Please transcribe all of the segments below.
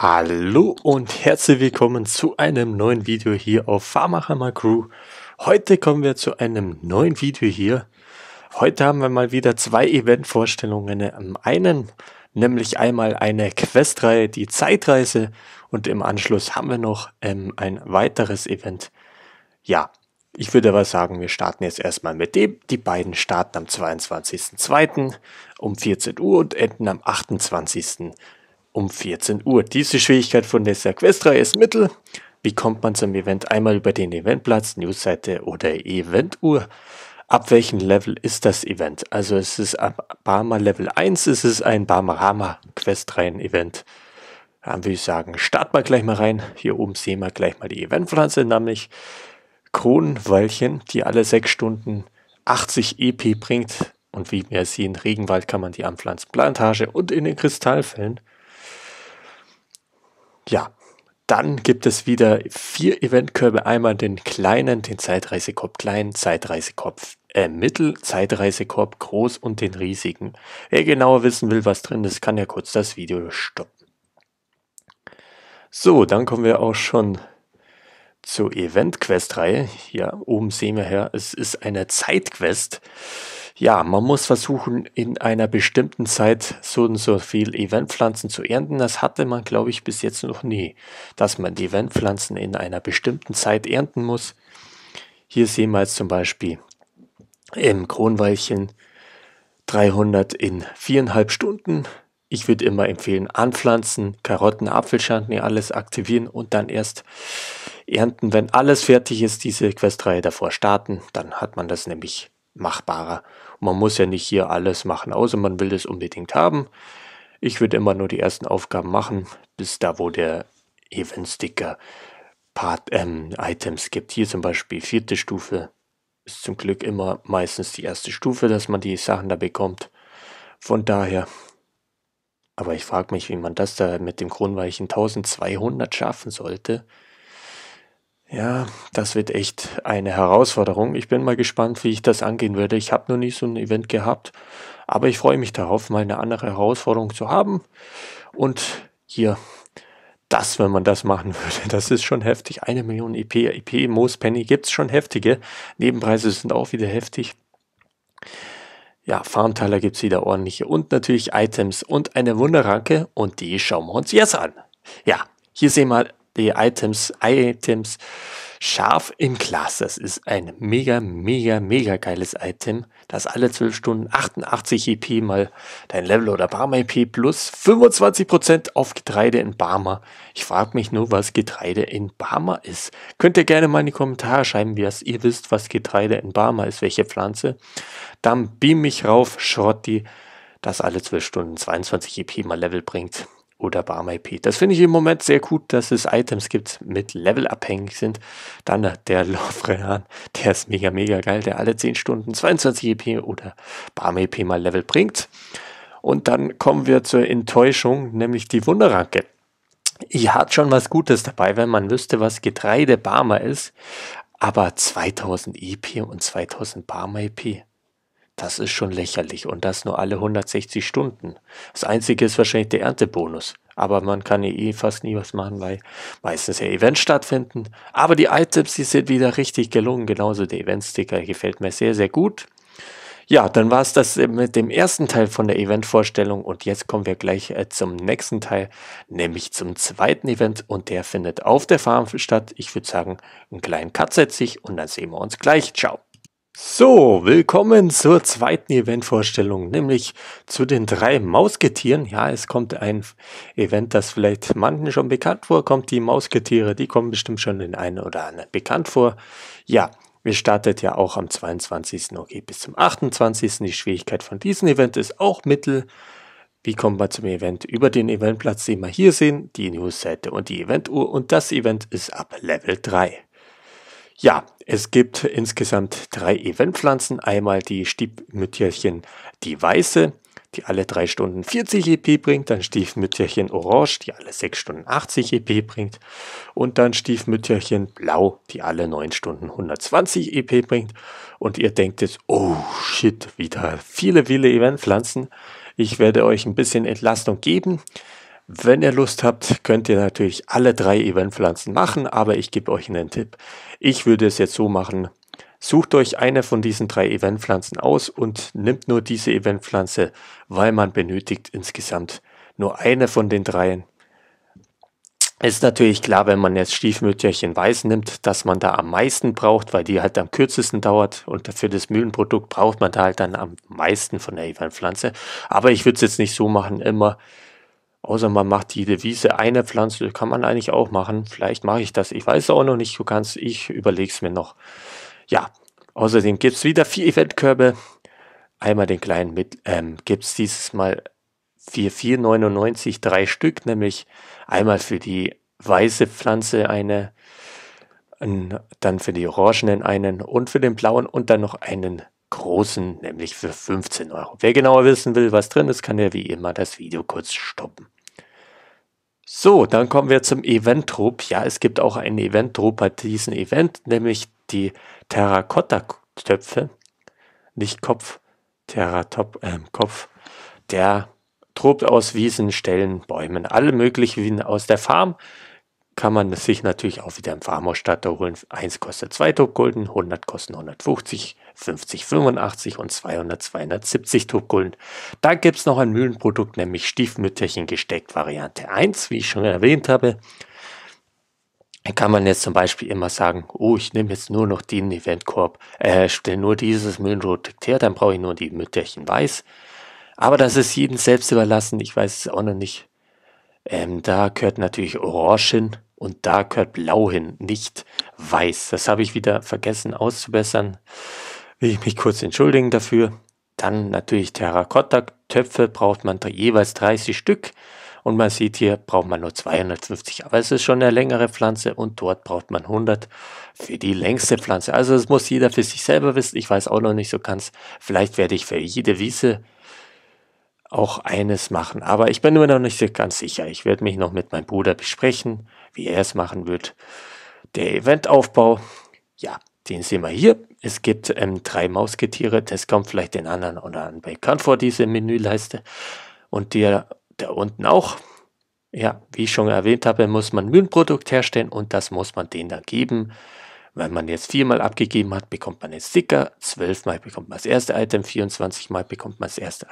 Hallo und herzlich willkommen zu einem neuen Video hier auf Farmacher Crew. Heute kommen wir zu einem neuen Video hier. Heute haben wir mal wieder zwei Eventvorstellungen. Am einen nämlich einmal eine Questreihe, die Zeitreise und im Anschluss haben wir noch ähm, ein weiteres Event. Ja, ich würde aber sagen, wir starten jetzt erstmal mit dem. Die beiden starten am 22.02. um 14 Uhr und enden am 28 um 14 Uhr. Diese Schwierigkeit von der Questreihe ist mittel. Wie kommt man zum Event? Einmal über den Eventplatz, Newsseite oder Eventuhr. Ab welchem Level ist das Event? Also es ist ab Barma Level 1, es ist ein Barmarama Questreihen-Event. Dann würde ich sagen, starten wir gleich mal rein. Hier oben sehen wir gleich mal die Eventpflanze, nämlich Kronenwallchen, die alle 6 Stunden 80 EP bringt. Und wie wir sehen, Regenwald kann man die anpflanzen, Plantage und in den Kristallfällen. Ja, dann gibt es wieder vier Eventkörbe. Einmal den kleinen, den Zeitreisekorb klein, Zeitreisekorb äh, mittel, Zeitreisekorb groß und den riesigen. Wer genauer wissen will, was drin ist, kann ja kurz das Video stoppen. So, dann kommen wir auch schon zur Event-Quest-Reihe. Hier oben sehen wir her, es ist eine Zeitquest. quest ja, man muss versuchen, in einer bestimmten Zeit so und so viel Eventpflanzen zu ernten. Das hatte man, glaube ich, bis jetzt noch nie, dass man die Eventpflanzen in einer bestimmten Zeit ernten muss. Hier sehen wir jetzt zum Beispiel im Kronweilchen 300 in viereinhalb Stunden. Ich würde immer empfehlen, anpflanzen, Karotten, Apfelschalen, alles aktivieren und dann erst ernten. Wenn alles fertig ist, diese Questreihe davor starten, dann hat man das nämlich machbarer. Und man muss ja nicht hier alles machen, außer man will es unbedingt haben. Ich würde immer nur die ersten Aufgaben machen, bis da, wo der event Part ähm, Items gibt. Hier zum Beispiel vierte Stufe ist zum Glück immer meistens die erste Stufe, dass man die Sachen da bekommt. Von daher. Aber ich frage mich, wie man das da mit dem Kronweichen 1200 schaffen sollte. Ja, das wird echt eine Herausforderung. Ich bin mal gespannt, wie ich das angehen werde. Ich habe noch nie so ein Event gehabt, aber ich freue mich darauf, mal eine andere Herausforderung zu haben. Und hier, das, wenn man das machen würde, das ist schon heftig. Eine Million EP, EP, Moos, Penny gibt es schon heftige. Nebenpreise sind auch wieder heftig. Ja, Farmteiler gibt es wieder ordentliche und natürlich Items und eine Wunderranke und die schauen wir uns jetzt an. Ja, hier sehen wir die Items, Items scharf im Glas. Das ist ein mega, mega, mega geiles Item, das alle 12 Stunden 88 EP mal dein Level oder Barmer EP plus 25% auf Getreide in Barmer. Ich frage mich nur, was Getreide in Barmer ist. Könnt ihr gerne mal in die Kommentare schreiben, wie das ihr wisst, was Getreide in Barmer ist, welche Pflanze. Dann beam mich rauf, Schrotti, das alle 12 Stunden 22 EP mal Level bringt oder Barm IP. Das finde ich im Moment sehr gut, dass es Items gibt, mit Level abhängig sind. Dann der Lofrehan, der ist mega, mega geil, der alle 10 Stunden 22 EP oder Barm EP mal Level bringt. Und dann kommen wir zur Enttäuschung, nämlich die Wunderranke. Ich hatte schon was Gutes dabei, wenn man wüsste, was Getreide Barmer ist. Aber 2000 EP und 2000 Barmer EP. Das ist schon lächerlich und das nur alle 160 Stunden. Das Einzige ist wahrscheinlich der Erntebonus. Aber man kann ja eh fast nie was machen, weil meistens ja Events stattfinden. Aber die Items, die sind wieder richtig gelungen. Genauso der Eventsticker gefällt mir sehr, sehr gut. Ja, dann war es das mit dem ersten Teil von der Eventvorstellung. und jetzt kommen wir gleich äh, zum nächsten Teil, nämlich zum zweiten Event und der findet auf der Farm statt. Ich würde sagen, einen kleinen Cut setze ich und dann sehen wir uns gleich. Ciao! So, willkommen zur zweiten Eventvorstellung, nämlich zu den drei Mausgetieren. Ja, es kommt ein Event, das vielleicht manchen schon bekannt vorkommt, die Mausgetiere, die kommen bestimmt schon den einen oder anderen bekannt vor. Ja, wir startet ja auch am 22. Okay, bis zum 28. Die Schwierigkeit von diesem Event ist auch mittel. Wie kommen wir zum Event? Über den Eventplatz, den wir hier sehen, die Newsseite und die Eventuhr und das Event ist ab Level 3. Ja, es gibt insgesamt drei Eventpflanzen. Einmal die Stiefmütterchen, die weiße, die alle drei Stunden 40 EP bringt, dann Stiefmütterchen Orange, die alle sechs Stunden 80 EP bringt und dann Stiefmütterchen Blau, die alle neun Stunden 120 EP bringt und ihr denkt jetzt, oh shit, wieder viele, viele Eventpflanzen. Ich werde euch ein bisschen Entlastung geben. Wenn ihr Lust habt, könnt ihr natürlich alle drei Eventpflanzen machen, aber ich gebe euch einen Tipp. Ich würde es jetzt so machen. Sucht euch eine von diesen drei Eventpflanzen aus und nimmt nur diese Eventpflanze, weil man benötigt insgesamt nur eine von den dreien. Ist natürlich klar, wenn man jetzt Stiefmütterchen weiß nimmt, dass man da am meisten braucht, weil die halt am kürzesten dauert und für das Mühlenprodukt braucht man da halt dann am meisten von der Eventpflanze. Aber ich würde es jetzt nicht so machen, immer Außer man macht jede Wiese eine Pflanze, kann man eigentlich auch machen. Vielleicht mache ich das. Ich weiß auch noch nicht so ganz. Ich überlege es mir noch. Ja, außerdem gibt es wieder vier Eventkörbe. Einmal den kleinen mit, ähm, gibt es dieses Mal 4499 drei Stück, nämlich einmal für die weiße Pflanze eine, dann für die orangenen einen und für den blauen und dann noch einen großen, nämlich für 15 Euro. Wer genauer wissen will, was drin ist, kann ja wie immer das Video kurz stoppen. So, dann kommen wir zum event trupp Ja, es gibt auch einen event trupp bei diesem Event, nämlich die Terrakotta-Töpfe. Nicht Kopf, Terratop, äh, Kopf. Der Trupp aus Wiesen, Stellen, Bäumen, alle möglichen aus der Farm kann man sich natürlich auch wieder im Farmhausstatter holen. 1 kostet 2 Topgulden, 100 kosten 150, 50, 85 und 200, 270 Topgulden. Dann gibt es noch ein Mühlenprodukt, nämlich Stiefmütterchen gesteckt Variante 1, wie ich schon erwähnt habe. Da Kann man jetzt zum Beispiel immer sagen, oh, ich nehme jetzt nur noch den Eventkorb, äh, stelle nur dieses Mühlenprodukt her, dann brauche ich nur die Mütterchen weiß. Aber das ist jedem selbst überlassen, ich weiß es auch noch nicht. Ähm, da gehört natürlich Orange hin. Und da gehört blau hin, nicht weiß. Das habe ich wieder vergessen auszubessern. Will ich mich kurz entschuldigen dafür. Dann natürlich Terrakotta-Töpfe braucht man jeweils 30 Stück. Und man sieht hier, braucht man nur 250. Aber es ist schon eine längere Pflanze und dort braucht man 100 für die längste Pflanze. Also das muss jeder für sich selber wissen. Ich weiß auch noch nicht so ganz. Vielleicht werde ich für jede Wiese auch eines machen. Aber ich bin mir noch nicht ganz sicher. Ich werde mich noch mit meinem Bruder besprechen, wie er es machen wird. Der Eventaufbau, ja, den sehen wir hier. Es gibt ähm, drei Mausketiere. Das kommt vielleicht den anderen oder anderen bekannt vor, diese Menüleiste. Und der da unten auch. Ja, wie ich schon erwähnt habe, muss man Mühlenprodukt herstellen und das muss man denen dann geben. Wenn man jetzt viermal abgegeben hat, bekommt man den Sticker, zwölfmal bekommt man das erste Item, 24 mal bekommt man das erste,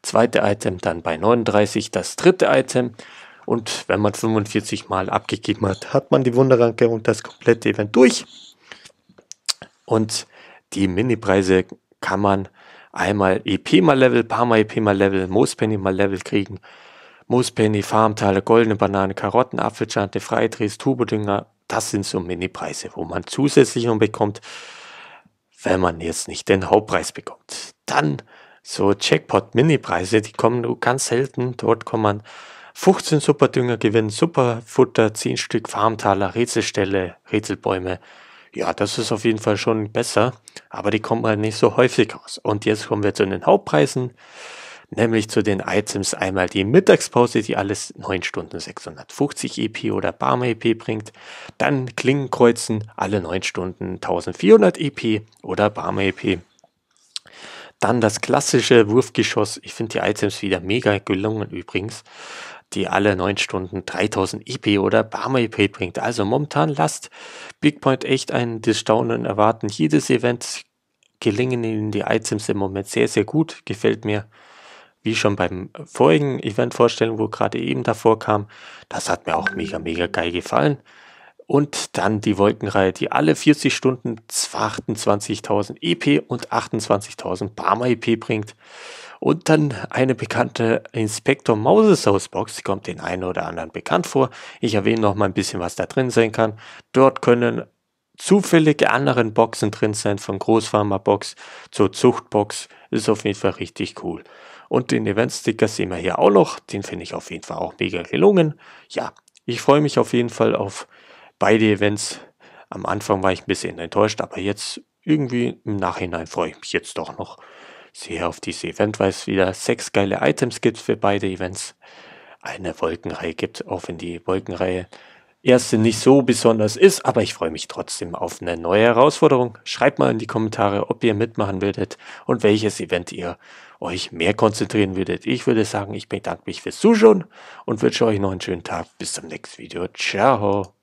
zweite Item, dann bei 39 das dritte Item und wenn man 45 mal abgegeben hat, hat man die Wunderranke und das komplette Event durch. Und die Mini-Preise kann man einmal EP mal Level, paar mal EP mal Level, Moospenny mal Level kriegen. Moospenny, Farmteile, goldene Banane, Karotten, Apfelschante, Freidrehs, Turbodünger, das sind so Mini-Preise, wo man zusätzlich noch bekommt, wenn man jetzt nicht den Hauptpreis bekommt. Dann so Jackpot-Mini-Preise, die kommen nur ganz selten. Dort kann man 15 Superdünger gewinnen, Superfutter, 10 Stück Farmtaler, Rätselstelle, Rätselbäume. Ja, das ist auf jeden Fall schon besser, aber die kommen halt nicht so häufig raus. Und jetzt kommen wir zu den Hauptpreisen nämlich zu den Items einmal die Mittagspause, die alles 9 Stunden 650 EP oder Barmer EP bringt, dann Klingenkreuzen alle 9 Stunden 1400 EP oder Barmer EP. Dann das klassische Wurfgeschoss. Ich finde die Items wieder mega gelungen übrigens, die alle 9 Stunden 3000 EP oder Barmer EP bringt. Also momentan lasst Big Point echt einen des Staunen erwarten. Jedes Event gelingen ihnen die Items im Moment sehr, sehr gut. Gefällt mir wie schon beim vorigen Event vorstellen, wo gerade eben davor kam. Das hat mir auch mega, mega geil gefallen. Und dann die Wolkenreihe, die alle 40 Stunden 28.000 EP und 28.000 Barmer EP bringt. Und dann eine bekannte Inspector Moses Box, die kommt den einen oder anderen bekannt vor. Ich erwähne noch mal ein bisschen, was da drin sein kann. Dort können zufällige anderen Boxen drin sein, von Großpharma Box zur Zuchtbox, ist auf jeden Fall richtig cool. Und den Event-Sticker sehen wir hier auch noch. Den finde ich auf jeden Fall auch mega gelungen. Ja, ich freue mich auf jeden Fall auf beide Events. Am Anfang war ich ein bisschen enttäuscht, aber jetzt irgendwie im Nachhinein freue ich mich jetzt doch noch sehr auf dieses Event, weil es wieder sechs geile Items gibt für beide Events. Eine Wolkenreihe gibt, auch wenn die Wolkenreihe erste nicht so besonders ist, aber ich freue mich trotzdem auf eine neue Herausforderung. Schreibt mal in die Kommentare, ob ihr mitmachen würdet und welches Event ihr euch mehr konzentrieren würdet. Ich würde sagen, ich bedanke mich fürs Zuschauen und wünsche euch noch einen schönen Tag. Bis zum nächsten Video. Ciao.